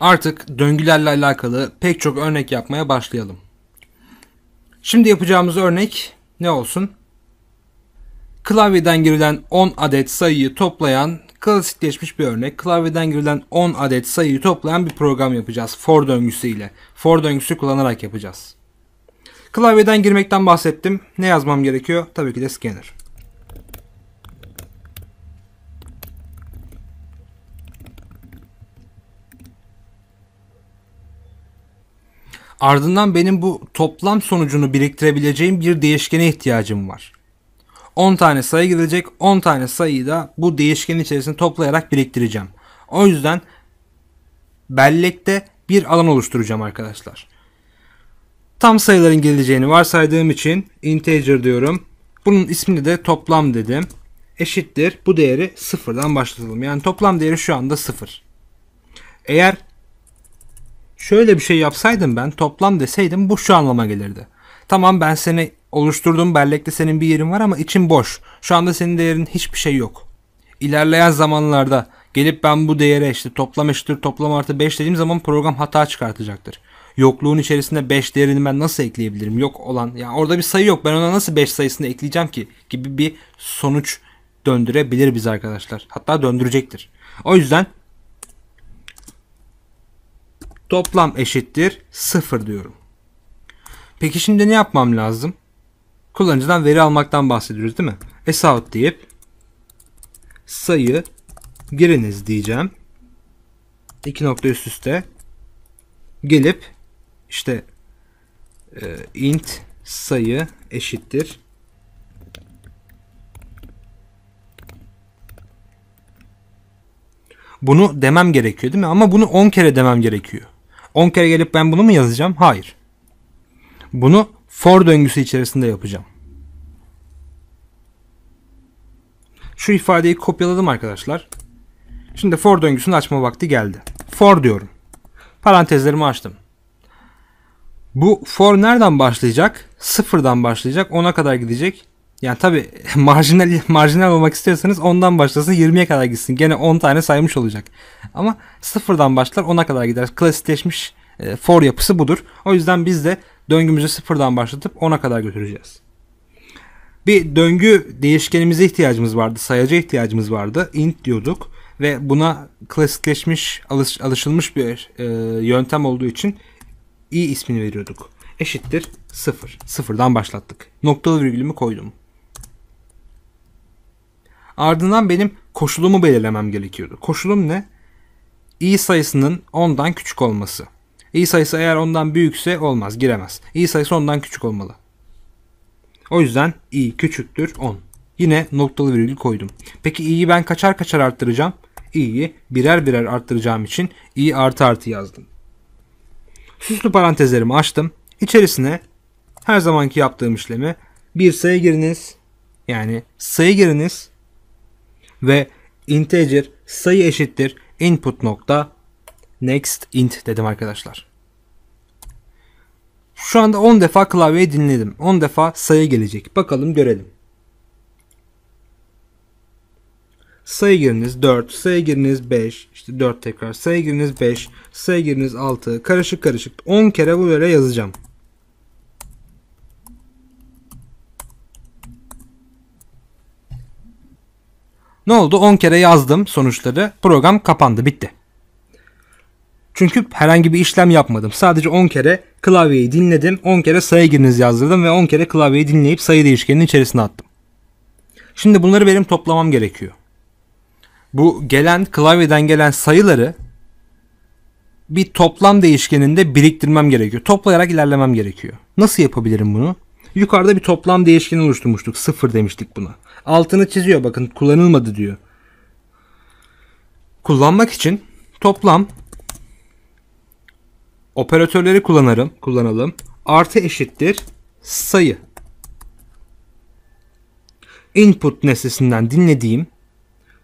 Artık döngülerle alakalı pek çok örnek yapmaya başlayalım. Şimdi yapacağımız örnek ne olsun? Klavyeden girilen 10 adet sayıyı toplayan klasikleşmiş bir örnek. Klavyeden girilen 10 adet sayıyı toplayan bir program yapacağız. For döngüsü ile. For döngüsü kullanarak yapacağız. Klavyeden girmekten bahsettim. Ne yazmam gerekiyor? Tabii ki de scanner. Ardından benim bu toplam sonucunu biriktirebileceğim bir değişkene ihtiyacım var. 10 tane sayı gidecek, 10 tane sayıyı da bu değişkenin içerisinde toplayarak biriktireceğim. O yüzden bellekte bir alan oluşturacağım arkadaşlar. Tam sayıların geleceğini varsaydığım için integer diyorum. Bunun ismini de toplam dedim. Eşittir bu değeri sıfırdan başlatalım. Yani toplam değeri şu anda sıfır. Eğer şöyle bir şey yapsaydım ben toplam deseydim bu şu anlama gelirdi. Tamam ben seni oluşturduğum bellekte senin bir yerin var ama için boş. Şu anda senin değerin hiçbir şey yok. İlerleyen zamanlarda gelip ben bu değere işte toplam eşittir toplam artı 5 dediğim zaman program hata çıkartacaktır. Yokluğun içerisinde 5 değerini ben nasıl ekleyebilirim? Yok olan ya yani orada bir sayı yok ben ona nasıl 5 sayısını ekleyeceğim ki gibi bir sonuç döndürebilir biz arkadaşlar. Hatta döndürecektir. O yüzden toplam eşittir 0 diyorum. Peki şimdi ne yapmam lazım? Kullanıcıdan veri almaktan bahsediyoruz değil mi? Esout deyip sayı giriniz diyeceğim. İki nokta üst üste gelip işte e, int sayı eşittir Bunu demem gerekiyor değil mi? Ama bunu 10 kere demem gerekiyor. 10 kere gelip ben bunu mu yazacağım? Hayır. Bunu for döngüsü içerisinde yapacağım. Şu ifadeyi kopyaladım arkadaşlar. Şimdi for döngüsünü açma vakti geldi. For diyorum. Parantezlerimi açtım. Bu for nereden başlayacak? Sıfırdan başlayacak. 10'a kadar gidecek. Yani tabi marjinal marjinal olmak istiyorsanız ondan başlasın 20'ye kadar gitsin. Gene 10 tane saymış olacak. Ama sıfırdan başlar 10'a kadar gider. Klasikleşmiş e, for yapısı budur. O yüzden biz de döngümüzü sıfırdan başlatıp 10'a kadar götüreceğiz. Bir döngü değişkenimize ihtiyacımız vardı. Sayaca ihtiyacımız vardı. int diyorduk ve buna klasikleşmiş alış, alışılmış bir e, yöntem olduğu için i ismini veriyorduk. Eşittir 0. Sıfır. Sıfırdan başlattık. Noktalı virgülümü koydum. Ardından benim koşulumu belirlemem gerekiyordu. Koşulum ne? i sayısının 10'dan küçük olması. i sayısı eğer 10'dan büyükse olmaz, giremez. i sayısı 10'dan küçük olmalı. O yüzden i küçüktür 10. Yine noktalı virgül koydum. Peki i'yi ben kaçar kaçar arttıracağım? i'yi birer birer arttıracağım için i artı artı yazdım. Süslü parantezlerimi açtım. İçerisine her zamanki yaptığım işlemi bir sayı giriniz. Yani sayı giriniz ve integer sayı eşittir input nokta next int dedim arkadaşlar. Şu anda 10 defa klavyeyi dinledim. 10 defa sayı gelecek. Bakalım görelim. sayı giriniz 4, sayı giriniz 5, işte 4 tekrar, sayı giriniz 5, sayı giriniz 6, karışık karışık 10 kere bu böyle yazacağım. Ne oldu? 10 kere yazdım sonuçları. Program kapandı, bitti. Çünkü herhangi bir işlem yapmadım. Sadece 10 kere klavyeyi dinledim, 10 kere sayı giriniz yazdırdım ve 10 kere klavyeyi dinleyip sayı değişkeninin içerisine attım. Şimdi bunları benim toplamam gerekiyor. Bu gelen klavyeden gelen sayıları bir toplam değişkeninde biriktirmem gerekiyor. Toplayarak ilerlemem gerekiyor. Nasıl yapabilirim bunu? Yukarıda bir toplam değişkeni oluşturmuştuk. Sıfır demiştik buna altını çiziyor bakın kullanılmadı diyor. Kullanmak için toplam operatörleri kullanırım, kullanalım. Artı eşittir sayı. Input nesnesinden dinlediğim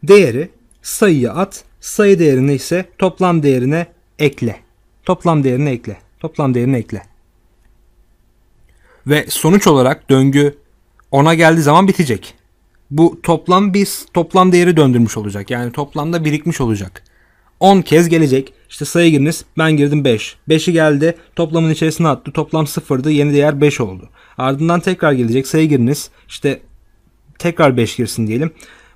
değeri sayıya at. Sayı değerini ise toplam değerine ekle. Toplam değerine ekle. Toplam değerine ekle. Ve sonuç olarak döngü ona geldiği zaman bitecek bu toplam bir toplam değeri döndürmüş olacak. Yani toplamda birikmiş olacak. 10 kez gelecek. İşte sayı giriniz. Ben girdim 5. 5'i geldi. Toplamın içerisine attı. Toplam 0'dı. Yeni değer 5 oldu. Ardından tekrar gelecek. Sayı giriniz. İşte tekrar 5 girsin diyelim.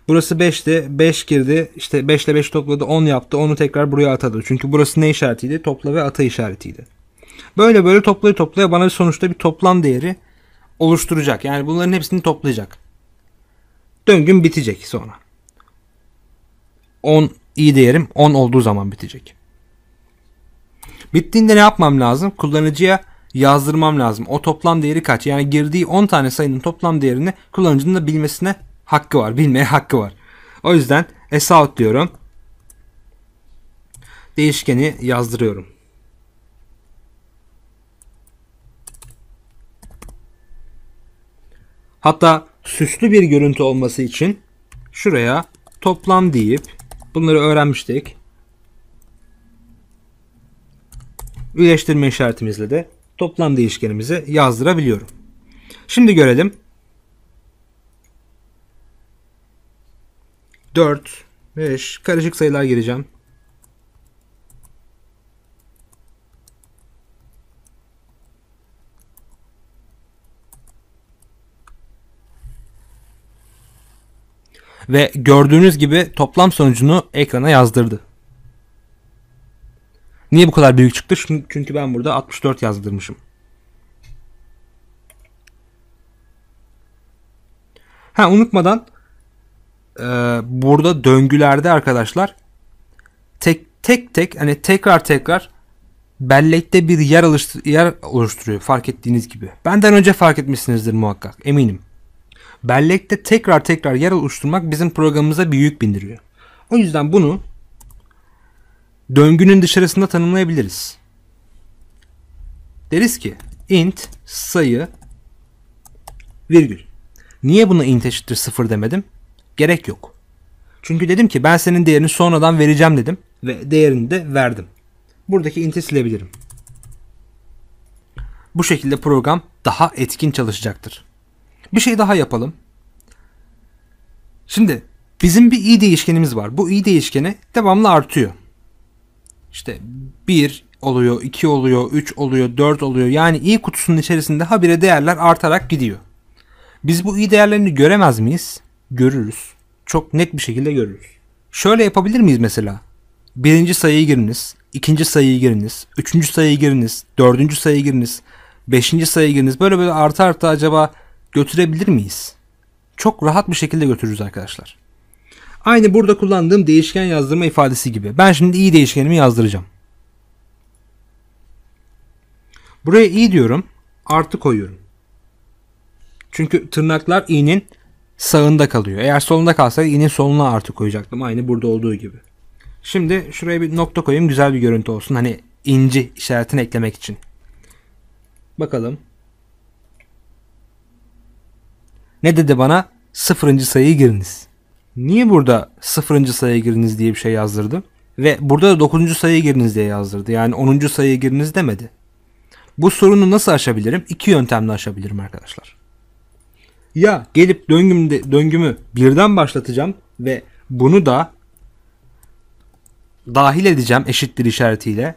Burası 5'ti. 5 girdi. İşte 5 ile 5 topladı. 10 yaptı. Onu tekrar buraya atadı. Çünkü burası ne işaretiydi? Topla ve ata işaretiydi. Böyle böyle toplaya toplaya bana sonuçta bir toplam değeri oluşturacak. Yani bunların hepsini toplayacak. Döngün bitecek sonra. 10 iyi değerim 10 olduğu zaman bitecek. Bittiğinde ne yapmam lazım? Kullanıcıya yazdırmam lazım. O toplam değeri kaç? Yani girdiği 10 tane sayının toplam değerini kullanıcının da bilmesine hakkı var. Bilmeye hakkı var. O yüzden sout diyorum. Değişkeni yazdırıyorum. Hatta süslü bir görüntü olması için şuraya toplam deyip bunları öğrenmiştik. birleştirme işaretimizle de toplam değişkenimizi yazdırabiliyorum. Şimdi görelim. 4, 5 karışık sayılar gireceğim. ve gördüğünüz gibi toplam sonucunu ekrana yazdırdı. Niye bu kadar büyük çıktı? Çünkü ben burada 64 yazdırmışım. Ha unutmadan e, burada döngülerde arkadaşlar tek tek tek hani tekrar tekrar bellekte bir yer, alıştır, yer oluşturuyor fark ettiğiniz gibi. Benden önce fark etmişsinizdir muhakkak eminim bellekte tekrar tekrar yer oluşturmak bizim programımıza bir yük bindiriyor. O yüzden bunu döngünün dışarısında tanımlayabiliriz. Deriz ki int sayı virgül. Niye buna int eşittir sıfır demedim? Gerek yok. Çünkü dedim ki ben senin değerini sonradan vereceğim dedim ve değerini de verdim. Buradaki int'i silebilirim. Bu şekilde program daha etkin çalışacaktır. Bir şey daha yapalım. Şimdi bizim bir i değişkenimiz var. Bu i değişkeni devamlı artıyor. İşte 1 oluyor, 2 oluyor, 3 oluyor, 4 oluyor. Yani i kutusunun içerisinde habire değerler artarak gidiyor. Biz bu i değerlerini göremez miyiz? Görürüz. Çok net bir şekilde görürüz. Şöyle yapabilir miyiz mesela? Birinci sayıyı giriniz, ikinci sayıyı giriniz, üçüncü sayıyı giriniz, dördüncü sayıyı giriniz, beşinci sayıyı giriniz. Böyle böyle artı artı acaba götürebilir miyiz? Çok rahat bir şekilde götürürüz arkadaşlar. Aynı burada kullandığım değişken yazdırma ifadesi gibi. Ben şimdi i değişkenimi yazdıracağım. Buraya i diyorum. Artı koyuyorum. Çünkü tırnaklar i'nin sağında kalıyor. Eğer solunda kalsaydı i'nin soluna artı koyacaktım. Aynı burada olduğu gibi. Şimdi şuraya bir nokta koyayım. Güzel bir görüntü olsun. Hani inci işaretini eklemek için. Bakalım. Ne dedi bana? Sıfırıncı sayıya giriniz. Niye burada sıfırıncı sayıya giriniz diye bir şey yazdırdı? Ve burada da dokuzuncu sayıya giriniz diye yazdırdı. Yani onuncu sayıya giriniz demedi. Bu sorunu nasıl aşabilirim? İki yöntemle aşabilirim arkadaşlar. Ya gelip döngümde, döngümü birden başlatacağım ve bunu da dahil edeceğim eşittir işaretiyle.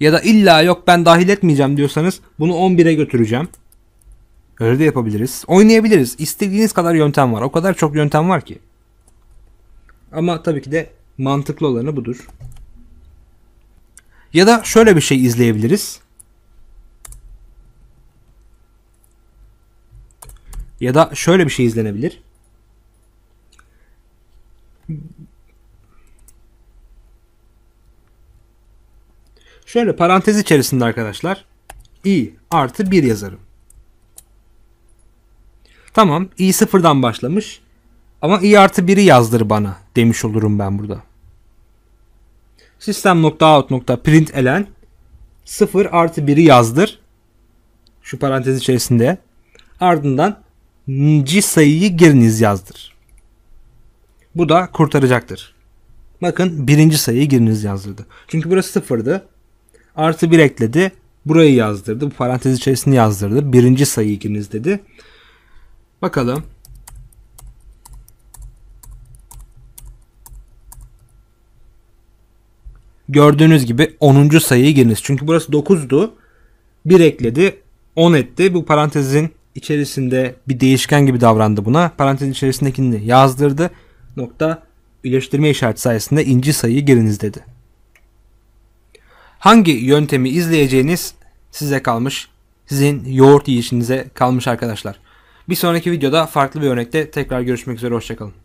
Ya da illa yok ben dahil etmeyeceğim diyorsanız bunu 11'e götüreceğim. Öyle de yapabiliriz. Oynayabiliriz. İstediğiniz kadar yöntem var. O kadar çok yöntem var ki. Ama tabii ki de mantıklı olanı budur. Ya da şöyle bir şey izleyebiliriz. Ya da şöyle bir şey izlenebilir. Şöyle parantez içerisinde arkadaşlar i artı 1 yazarım. Tamam i sıfırdan başlamış ama i artı biri yazdır bana demiş olurum ben burada. System.out.println 0 artı 1'i yazdır. Şu parantez içerisinde. Ardından nci sayıyı giriniz yazdır. Bu da kurtaracaktır. Bakın birinci sayıyı giriniz yazdırdı. Çünkü burası sıfırdı. Artı bir ekledi. Burayı yazdırdı. Bu parantez içerisinde yazdırdı. Birinci sayıyı giriniz dedi. Bakalım. Gördüğünüz gibi 10. sayıyı giriniz. Çünkü burası 9'du. 1 ekledi. 10 etti. Bu parantezin içerisinde bir değişken gibi davrandı buna. Parantezin içerisindekini yazdırdı. Nokta iyileştirme işareti sayesinde inci sayıyı giriniz dedi. Hangi yöntemi izleyeceğiniz size kalmış. Sizin yoğurt yiyişinize kalmış arkadaşlar. Bir sonraki videoda farklı bir örnekte tekrar görüşmek üzere hoşçakalın.